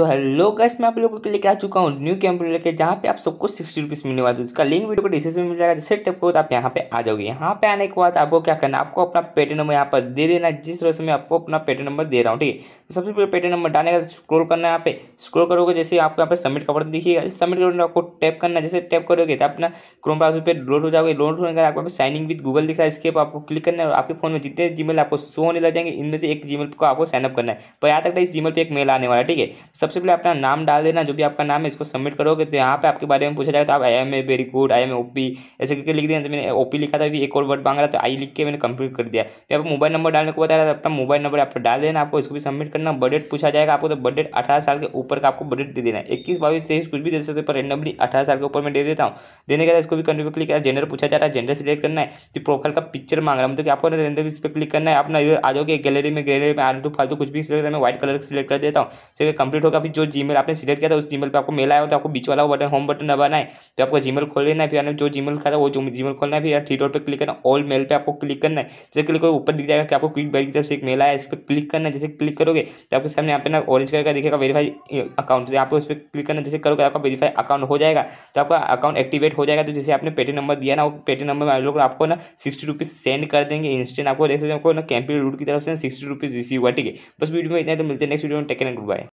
so hello guys मैं आप लोगों के लेके आ चुका हूँ न्यू कैंप लेके जहाँ पे आप सबको सिक्सटी रुपीज़ मिलने वाला है उसका लिंक वीडियो को डिस्क्रिप्शन में मिल जाएगा जिससे टेप को आप यहाँ पे आ जाओगे यहाँ पे आने के बाद आपको क्या करना आपको अपना पेटी नंबर यहाँ पर दे देना जिस वजह से मैं आपको अपना पेटी नंबर दे रहा हूँ ठीक है तो सबसे पहले पेटी नंबर डालने का स्क्रोल करना है यहाँ पे स्क्रोल करोगे जैसे आपको यहाँ पे सबमिट का बटन दिखिएगा सबमिट करोगे आपको टैप करना जैसे टैप करोगे तो अपना क्रोम पास पे लोड हो जाओगे लोड होने का आपको साइनिंग विद गूगल दिख रहा है इसके बाद आपको क्लिक करना है आपके फोन में जितने जी आपको शो होने लग जाएंगे इनमें से एक जी को आपको साइनअप करना है पर यहाँ तक इस जी पे एक मेल आने वाला है ठीक है सबसे पहले अपना नाम डाल देना जो भी आपका नाम है इसको सबमिट करोगे तो यहाँ पे आपके बारे में पूछा जाएगा तो आप I am a very good I am O P ऐसे करके लिख दिया तो मैंने ओ पी लिखा था अभी एक और वर्ड मांग रहा था आई तो लिख के मैंने कंप्लीट कर दिया फिर आपको मोबाइल नंबर डालने को बताया था अपना मोबाइल नंबर आप डाल देना आपको इसको भी सबमिट करना बजट पूछा जाएगा आपको तो बजट अठारह साल के ऊपर का आपको बजट दे देना है इक्कीस बाईस तेईस कुछ भी दे सकते पर रेंडमली अठारह साल के ऊपर मैं दे देता हूँ देने के बाद इसको भी कंटिन्यू क्लिक करना जेंडर पूछा जा रहा है जेंडर सिलेक्ट करना है तो प्रोफाइल का पिक्चर मांग रहा है मतलब कि आपको रेंडम इस पर क्लिक करना है अपना इधर आ जाओगे गैलरी में गैलरी में आलू फालतू कुछ भी सिलेक्ट करना मैं व्हाइट कलर सिलेक्ट कर देता हूँ कंप्लीट तो लोग अभी जो जीमेल आपने सिलेक्ट किया था उस जीमेल पे आपको मेल आया हो तो आपको बीच वाला बटन होम बटन दबाना है तो आपको जीमेल खोल लेना है फिर जो जीमेल खाता है वो जो जीमेल खोलना है फिर थ्री डॉट पर क्लिक करना ऑल मेल पर आपको क्लिक करना है जैसे क्लिक करो ऊपर दिख जाएगा कि आपको क्विक बैग की तरफ से एक मेल आया इस पर क्लिक करना है जैसे क्लिक करोगे तो आपके सामने यहाँ पे ना ऑरेंज कलर का दिखेगा वेरीफाई अकाउंट uh, तो यहाँ आपको उस पर क्लिक करना जैसे करोगे तो आपका वेरीफाई अकाउंट हो जाएगा तो आपका अकाउंट एक्टिवेट हो जाएगा तो जैसे आपने पेटी नंबर दिया ना वो पेटी नंबर में लोग आपको ना सिक्सटी रुपीज़ सेंड कर देंगे इंस्टेंट आपको देख सकते हैं आपको ना कैंपिल रूट की तरफ से सिक्सटी रुपीज़ रिसीव हुआ ठीक है बस वीडियो में इतना तो मिलते हैं नेक्स्ट वीडियो में टेकन गुड बाय